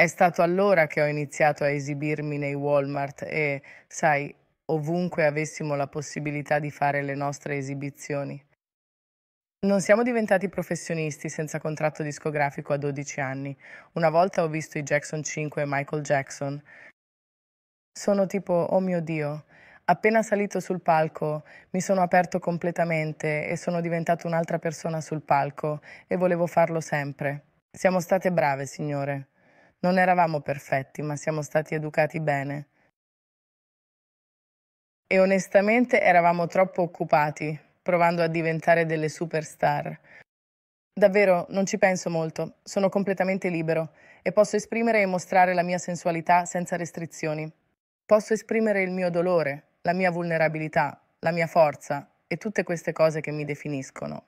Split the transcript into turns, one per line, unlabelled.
È stato allora che ho iniziato a esibirmi nei Walmart e, sai, ovunque avessimo la possibilità di fare le nostre esibizioni. Non siamo diventati professionisti senza contratto discografico a 12 anni. Una volta ho visto i Jackson 5 e Michael Jackson. Sono tipo, oh mio Dio, appena salito sul palco mi sono aperto completamente e sono diventato un'altra persona sul palco e volevo farlo sempre. Siamo state brave, signore. Non eravamo perfetti, ma siamo stati educati bene. E onestamente eravamo troppo occupati, provando a diventare delle superstar. Davvero, non ci penso molto, sono completamente libero e posso esprimere e mostrare la mia sensualità senza restrizioni. Posso esprimere il mio dolore, la mia vulnerabilità, la mia forza e tutte queste cose che mi definiscono.